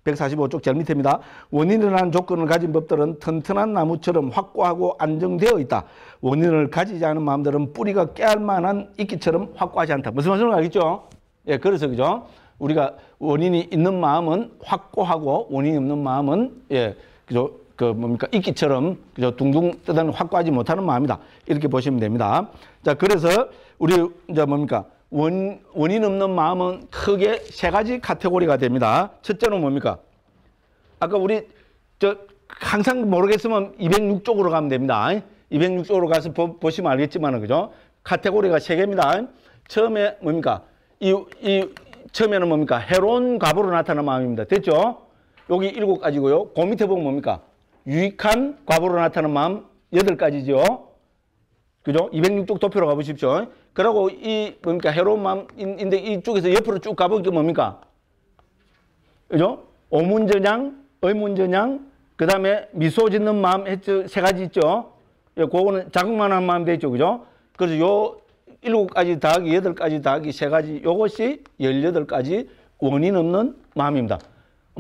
145쪽 제일 밑입니다. 원인이라는 조건을 가진 법들은 튼튼한 나무처럼 확고하고 안정되어 있다. 원인을 가지지 않은 마음들은 뿌리가 깨알 만한 이끼처럼 확고하지 않다. 무슨 말씀을 알겠죠? 예, 그래서 그죠? 우리가 원인이 있는 마음은 확고하고 원인이 없는 마음은 예, 그죠? 그 뭡니까 이끼처럼 그저 둥둥 뜨다는 확고하지 못하는 마음이다 이렇게 보시면 됩니다. 자 그래서 우리 이제 뭡니까 원 원인 없는 마음은 크게 세 가지 카테고리가 됩니다. 첫째는 뭡니까 아까 우리 저 항상 모르겠으면 206쪽으로 가면 됩니다. 206쪽으로 가서 보, 시면 알겠지만 그죠 카테고리가 세 개입니다. 처음에 뭡니까 이, 이 처음에는 뭡니까 해로운 과보로 나타난 마음입니다. 됐죠? 여기 일곱 가지고요. 그 밑에 보면 뭡니까? 유익한 과보로 나타난 마음 여덟 가지죠 그죠? 206쪽 도표로 가보십시오. 그러고 이 뭡니까? 해로운 마음인데 이쪽에서 옆으로 쭉가보니까 뭡니까? 그죠? 오문전향, 의문전향, 그 다음에 미소 짓는 마음 했죠? 세 가지 있죠? 예, 그거는 자극만한 마음 되죠. 그죠? 그래서 요 일곱 가지 더하기 여덟 가지 더하기 세 가지 요것이 열여덟 가지 원인 없는 마음입니다.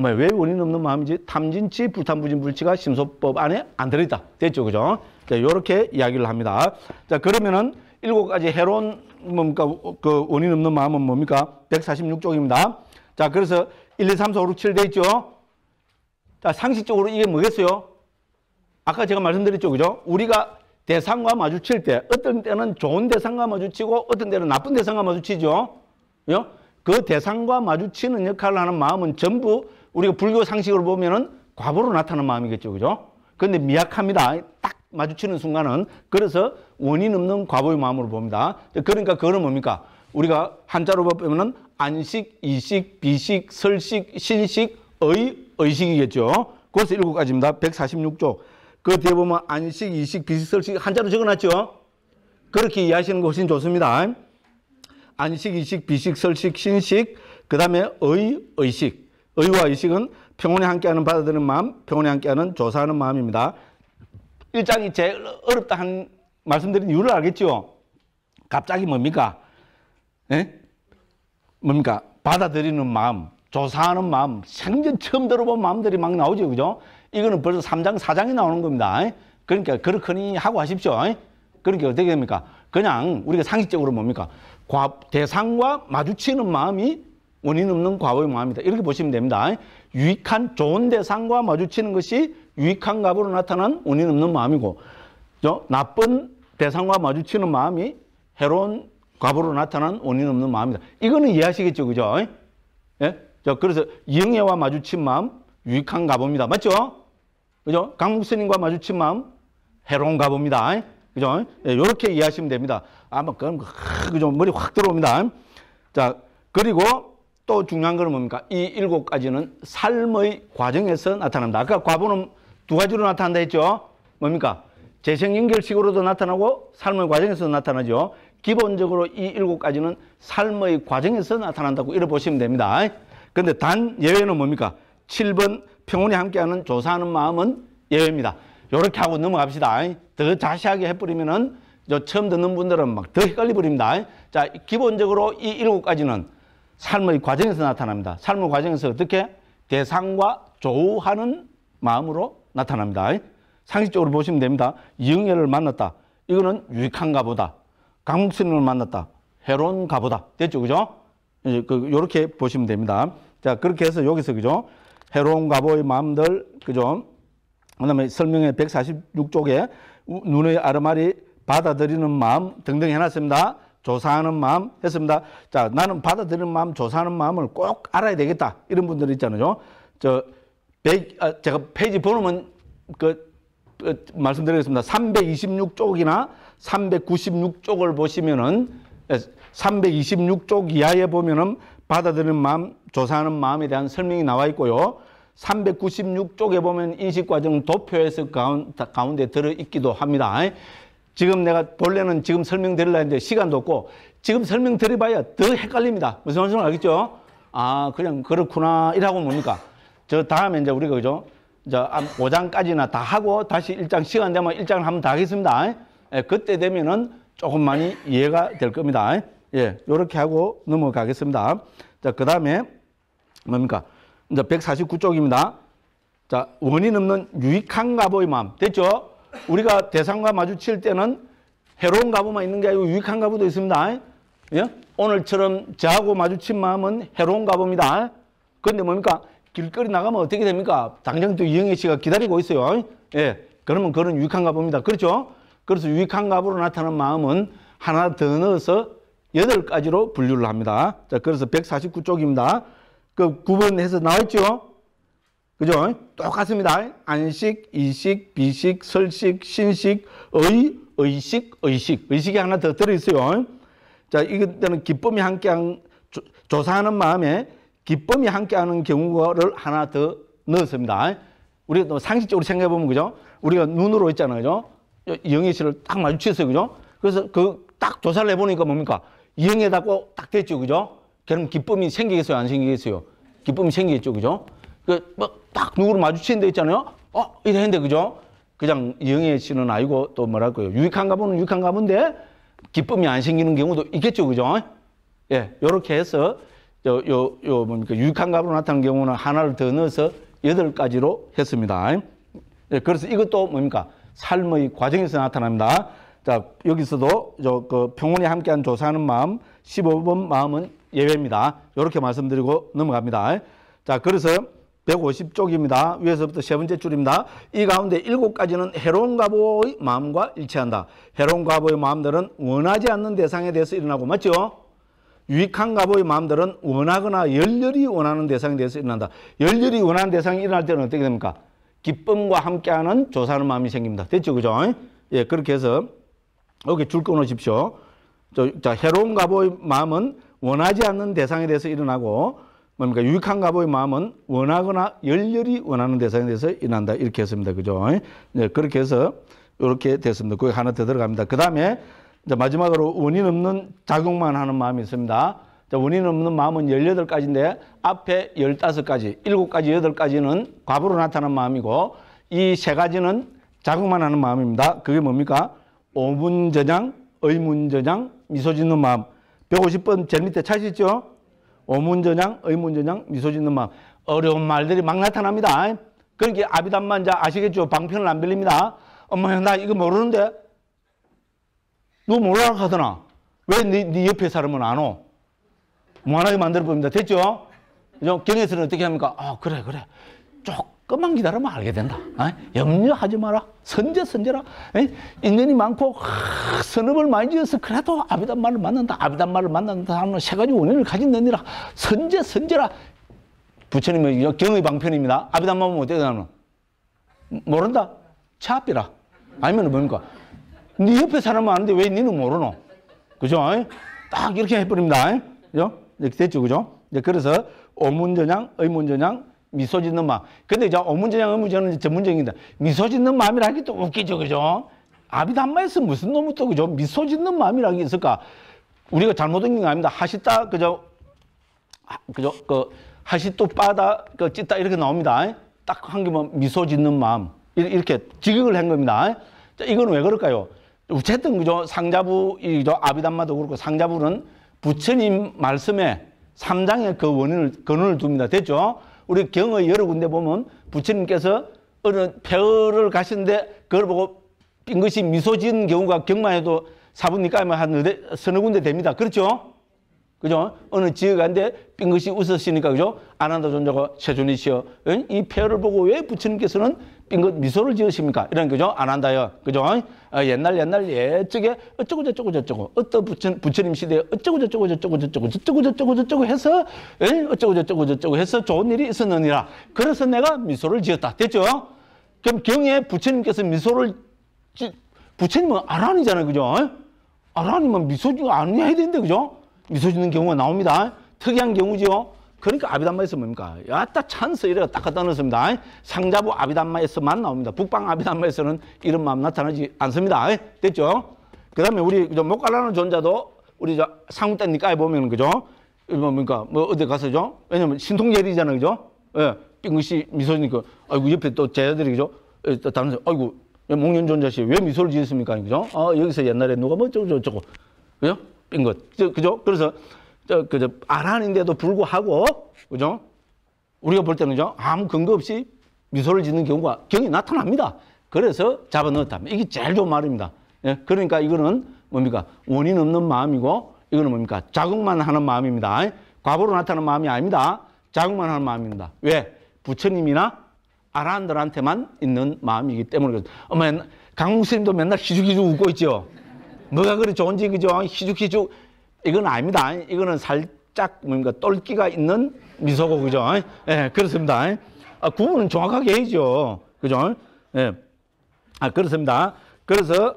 왜 원인 없는 마음이지? 탐진치, 불탐부진 불치가 심소법 안에 안 들어있다. 됐죠, 그죠? 자, 요렇게 이야기를 합니다. 자, 그러면은 일곱 가지 해로운 뭡니까? 그 원인 없는 마음은 뭡니까? 146쪽입니다. 자, 그래서 1, 2, 3, 4, 5, 6, 7 돼 있죠? 자, 상식적으로 이게 뭐겠어요? 아까 제가 말씀드렸죠, 그죠? 우리가 대상과 마주칠 때, 어떤 때는 좋은 대상과 마주치고, 어떤 때는 나쁜 대상과 마주치죠. 그 대상과 마주치는 역할을 하는 마음은 전부 우리가 불교 상식으로 보면은 과보로 나타나는 마음이겠죠. 그죠? 근데 미약합니다. 딱 마주치는 순간은 그래서 원인 없는 과보의 마음으로 봅니다. 그러니까 그거는 뭡니까? 우리가 한자로 보면은 안식, 이식, 비식, 설식, 신식, 의, 의식이겠죠. 그래서 일곱 가지입니다. 146조. 그 뒤에 보면 안식, 이식, 비식, 설식 한자로 적어놨죠. 그렇게 이해하시는 것이 좋습니다. 안식, 이식, 비식, 설식, 신식, 그 다음에 의, 의식. 의와 의식은 평온히 함께하는 받아들이는 마음, 평온히 함께하는 조사하는 마음입니다. 1장이 제일 어렵다 한 말씀드린 이유를 알겠죠? 갑자기 뭡니까? 예? 뭡니까? 받아들이는 마음, 조사하는 마음, 생전 처음 들어본 마음들이 막 나오죠. 그죠? 이거는 벌써 3장, 4장이 나오는 겁니다. 예? 그러니까 그렇거니 하고 하십시오. 예? 그러니까 어떻게 됩니까? 그냥 우리가 상식적으로 뭡니까? 대상과 마주치는 마음이 원인 없는 과부의 마음이다. 이렇게 보시면 됩니다. 유익한 좋은 대상과 마주치는 것이 유익한 과으로 나타난 원인 없는 마음이고 나쁜 대상과 마주치는 마음이 해로운 과으로 나타난 원인 없는 마음이다. 이거는 이해하시겠죠, 그죠? 예? 그래서 영예와 마주친 마음 유익한 가봅니다. 맞죠? 그죠? 강국스님과 마주친 마음 해로운 가봅니다. 그죠? 이렇게 예, 이해하시면 됩니다. 아마 뭐 그럼 그죠? 머리 확 들어옵니다. 자 그리고 또 중요한 건 뭡니까? 이 일곱 가지는 삶의 과정에서 나타납니다. 아까 과보는 두 가지로 나타난다 했죠? 뭡니까? 재생연결식으로도 나타나고 삶의 과정에서 나타나죠. 기본적으로 이 일곱 가지는 삶의 과정에서 나타난다고 이어보시면 됩니다. 근데 단 예외는 뭡니까? 7번 평온이 함께하는 조사하는 마음은 예외입니다. 이렇게 하고 넘어갑시다. 더 자세하게 해버리면은 저 처음 듣는 분들은 막 더 헷갈려 버립니다. 자, 기본적으로 이 일곱 가지는 삶의 과정에서 나타납니다. 삶의 과정에서 어떻게 대상과 조우하는 마음으로 나타납니다. 상식적으로 보시면 됩니다. 영애를 만났다. 이거는 유익한가 보다. 강목스님을 만났다. 해로운가 보다. 됐죠? 그죠? 이렇게 예, 그, 보시면 됩니다. 자, 그렇게 해서 여기서 그죠? 해로운 가보의 마음들, 그죠? 그 다음에 설명의 146쪽에 눈의 아르마리 받아들이는 마음 등등 해놨습니다. 조사하는 마음 했습니다. 자, 나는 받아들이는 마음, 조사하는 마음을 꼭 알아야 되겠다. 이런 분들 있잖아요. 저, 백, 아, 제가 페이지 번호는 그, 그 말씀드리겠습니다. 326쪽이나 396쪽을 보시면은 326쪽 예, 이하에 보면은 받아들이는 마음, 조사하는 마음에 대한 설명이 나와 있고요. 396쪽에 보면 인식과정 도표에서 가운, 가운데 들어 있기도 합니다. 지금 내가 본래는 지금 설명드리려 했는데 시간도 없고 지금 설명드려봐야 더 헷갈립니다. 무슨 말씀을 알겠죠? 아, 그냥 그렇구나. 이라고 뭡니까? 저 다음에 이제 우리가 그죠? 저 5장까지나 다 하고 다시 1장 시간 되면 1장을 한번 다 하겠습니다. 예, 그때 되면은 조금 많이 이해가 될 겁니다. 예, 요렇게 하고 넘어가겠습니다. 자, 그 다음에 뭡니까? 이제 149쪽입니다. 자, 원인 없는 유익한 가보의 마음. 됐죠? 우리가 대상과 마주칠 때는 해로운 가부만 있는 게 아니고 유익한 가부도 있습니다. 예? 오늘처럼 저하고 마주친 마음은 해로운 가부입니다. 그런데 뭡니까? 길거리 나가면 어떻게 됩니까? 당장 또 이영애 씨가 기다리고 있어요. 예. 그러면 그런 유익한 가부입니다. 그렇죠? 그래서 유익한 가부로 나타나 마음은 하나 더 넣어서 여덟 가지로 분류를 합니다. 자, 그래서 149쪽입니다. 그 9번에서 나왔죠? 그죠? 똑같습니다. 안식, 이식, 비식, 설식, 신식, 의, 의식, 의식. 의식이 하나 더 들어있어요. 자, 이것들은 기쁨이 함께한, 조, 사하는 마음에 기쁨이 함께하는 경우를 하나 더 넣었습니다. 우리가 또 상식적으로 생각해보면, 그죠? 우리가 눈으로 있잖아요. 그죠? 영희 씨를 딱 마주쳤어요. 그죠? 그래서 그 딱 조사를 해보니까 뭡니까? 이영에다고딱 됐죠. 그죠? 그럼 기쁨이 생기겠어요? 안 생기겠어요? 기쁨이 생기겠죠. 그죠? 그, 뭐, 딱 누구를 마주치는 데 있잖아요. 어, 이랬는데, 그죠? 그냥 영예 씨는 아니고 또 뭐랄까요. 유익한 가보는 유익한 가본데 기쁨이 안 생기는 경우도 있겠죠. 그죠? 예, 요렇게 해서 요, 요, 요, 뭡니까. 유익한 가보로 나타난 경우는 하나를 더 넣어서 여덟 가지로 했습니다. 예, 그래서 이것도 뭡니까. 삶의 과정에서 나타납니다. 자, 여기서도 저, 그평온에 함께한 조사하는 마음, 15번 마음은 예외입니다. 요렇게 말씀드리고 넘어갑니다. 자, 그래서 150쪽입니다. 위에서부터 세 번째 줄입니다. 이 가운데 일곱 가지는 해로운 과보의 마음과 일치한다. 해로운 과보의 마음들은 원하지 않는 대상에 대해서 일어나고 맞죠? 유익한 과보의 마음들은 원하거나 열렬히 원하는 대상에 대해서 일어난다. 열렬히 원하는 대상이 일어날 때는 어떻게 됩니까? 기쁨과 함께하는 조사하는 마음이 생깁니다. 됐죠? 그죠? 예, 그렇게 해서 여기 줄 끊어십시오. 주 자, 해로운 과보의 마음은 원하지 않는 대상에 대해서 일어나고 뭡니까? 유익한 가보의 마음은 원하거나 열렬히 원하는 대상에 대해서 인한다. 이렇게 했습니다. 그죠? 네, 그렇게 해서 이렇게 됐습니다. 거기 하나 더 들어갑니다. 그 다음에 마지막으로 원인 없는 작용만 하는 마음이 있습니다. 자, 원인 없는 마음은 열여덟 가지인데 앞에 열다섯 가지 일곱 가지 여덟 가지는 과부로 나타난 마음이고 이 세 가지는 자극만 하는 마음입니다. 그게 뭡니까? 오문저장, 의문저장, 미소 짓는 마음. 150번 제일 밑에 찾으시죠? 오문전향, 의문전향, 미소짓는 마음. 어려운 말들이 막 나타납니다. 그러니까 아비담만 자 아시겠죠? 방편을 안 빌립니다. 엄마야 나 이거 모르는데 너 몰라 하더나 왜 네 네 옆에 사람은 안 오? 무한하게 만들어 봅니다. 됐죠? 경에서는 어떻게 합니까? 아 그래 그래 쪽 그만 기다리면 알게 된다. 에? 어? 염려하지 마라. 선제 선제라. 에? 인연이 많고 선업을 많이 지어서 그래도 아비단 말을 만난다. 아비단 말을 만난다 하는 세 가지 원인을 가진 너니라. 선제 선제라. 부처님의 뭐, 경의 방편입니다. 아비단 말은 어떻게 되나? 모른다. 차앞이라. 알면 뭡니까? 네 옆에 사람은 아는데 왜 니는 모르노? 그죠? 에? 딱 이렇게 해버립니다. 그죠? 이렇게 됐죠? 그죠? 이제 그래서 오문전향, 의문전향, 미소 짓는 마음. 근데 이제 어문제냐어문제는 전문적인데 미소 짓는 마음이라 는게또 웃기죠. 그죠? 아비담마에서 무슨 놈이 또 그죠? 미소 짓는 마음이라는 게 있을까? 우리가 잘못된 게 아닙니다. 하시다 그죠? 그죠? 그 하시또 빠다 그 찢다 이렇게 나옵니다. 딱 한 개만 미소 짓는 마음. 이렇게 직역을 한 겁니다. 자, 이건 왜 그럴까요? 어쨌든 그죠? 상자부 이 저, 아비담마도 그렇고 상자부는 부처님 말씀에 삼장에그 원인을 근원을 둡니다. 됐죠? 우리 경의 여러 군데 보면 부처님께서 어느 폐허를 가시는데 그걸 보고 빈 것이 미소 지은 경우가 경만 해도 사분니까만한 어디, 네, 서너 군데 됩니다. 그렇죠? 그죠? 어느 지역한데 빈 것이 웃었으니까, 그죠? 아난다 존재가 세존이시여. 이 폐허를 보고 왜 부처님께서는 빙긋 미소를 지으십니까? 이런 거죠. 안 한다요. 그죠? 아, 옛날 옛날 예적에 어쩌고 저쩌고 저쩌고 어떤 부처, 부처님 시대에 어쩌고 저쩌고 저쩌고 저쩌고 저쩌고 저쩌고 저쩌고 해서 에? 어쩌고 저쩌고 저쩌고 해서 좋은 일이 있었느니라. 그래서 내가 미소를 지었다. 됐죠? 그럼 경에 부처님께서 미소를 지, 부처님은 아란니잖아요 그죠? 아란니면 미소 지가 안 해야 되는데 그죠? 미소 짓는 경우가 나옵니다. 특이한 경우죠. 그러니까 아비담마에서 뭡니까? 야따 찬스 이래가 딱 갖다 놓습니다 상자부 아비담마에서만 나옵니다. 북방 아비담마에서는 이런 마음 나타나지 않습니다. 됐죠? 그 다음에 우리 목 갈라는 존자도 우리 상국단 니까에 보면 그죠? 뭡니까? 뭐 어디 가서죠? 왜냐면 신통제리잖아요. 그죠? 예. 빙글씨 미소니까 아이고 옆에 또 제자들이 그죠? 예, 다른 사람 아이고 목련존자씨 왜 미소를 지었습니까? 그죠? 아 여기서 옛날에 누가 뭐저쩌저거고 그죠? 빙것 그죠? 그래서 그저 안 하는데도 불구하고 그죠? 우리가 볼 때는 죠 아무 근거 없이 미소를 짓는 경우가 경이 나타납니다. 그래서 잡아 넣었다. 이게 제일 좋은 말입니다. 예? 그러니까 이거는 뭡니까? 원인 없는 마음이고 이거는 뭡니까? 자극만 하는 마음입니다. 과보로 나타나는 마음이 아닙니다. 자극만 하는 마음입니다. 왜? 부처님이나 아라한들한테만 있는 마음이기 때문에 그렇죠. 어머 강국 스님도 맨날 희죽희죽 웃고 있죠. 뭐가 그리 좋은지 그죠? 희죽희죽 이건 아닙니다. 이거는 살짝 뭔가 똘끼가 있는 미소고 그죠? 예, 그렇습니다. 아, 구분은 정확하게 해야죠. 그죠? 예. 아, 그렇습니다. 그래서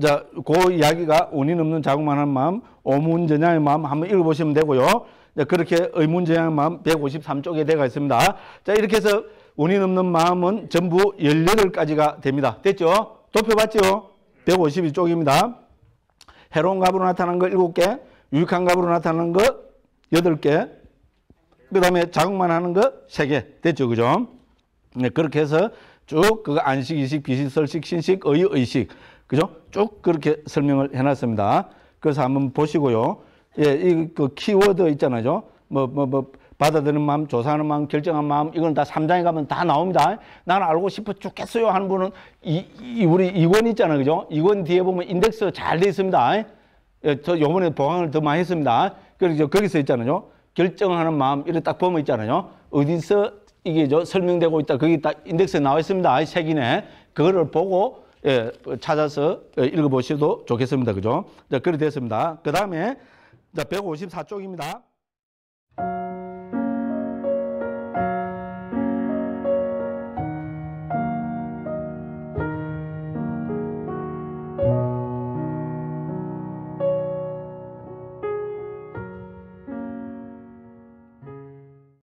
자, 그 이야기가 원인 없는 자국만한 마음, 오문전향의 마음 한번 읽어보시면 되고요. 자, 그렇게 의문전향의 마음 153쪽에 대가 있습니다. 자, 이렇게 해서 원인 없는 마음은 전부 18가지가 됩니다. 됐죠? 도표 봤죠? 152쪽입니다. 해로운 갑으로 나타난 거 7개, 유익한 값으로 나타나는 것 여덟 개그 다음에 자극만 하는 것 세 개 됐죠? 그죠? 네, 그렇게 해서 쭉그 안식, 이식, 비식, 설식, 신식, 의, 의식. 그죠? 쭉 그렇게 설명을 해놨습니다. 그래서 한번 보시고요. 예, 이그 키워드 있잖아요. 뭐, 뭐, 뭐, 받아들는 마음, 조사하는 마음, 결정한 마음, 이건 다 3장에 가면 다 나옵니다. 난 알고 싶어 죽겠어요 하는 분은 이, 이 우리 이권 있잖아요. 그죠? 이권 뒤에 보면 인덱스 잘 돼 있습니다. 예, 저 요번에 보강을 더 많이 했습니다. 그래서 거기서 있잖아요. 결정을 하는 마음, 이렇게 딱 보면 있잖아요. 어디서 이게 저 설명되고 있다. 거기 딱 인덱스에 나와 있습니다. 책이네. 그거를 보고 예, 찾아서 예, 읽어보셔도 좋겠습니다. 그죠? 자, 그래 됐습니다. 그 다음에 자, 154쪽입니다.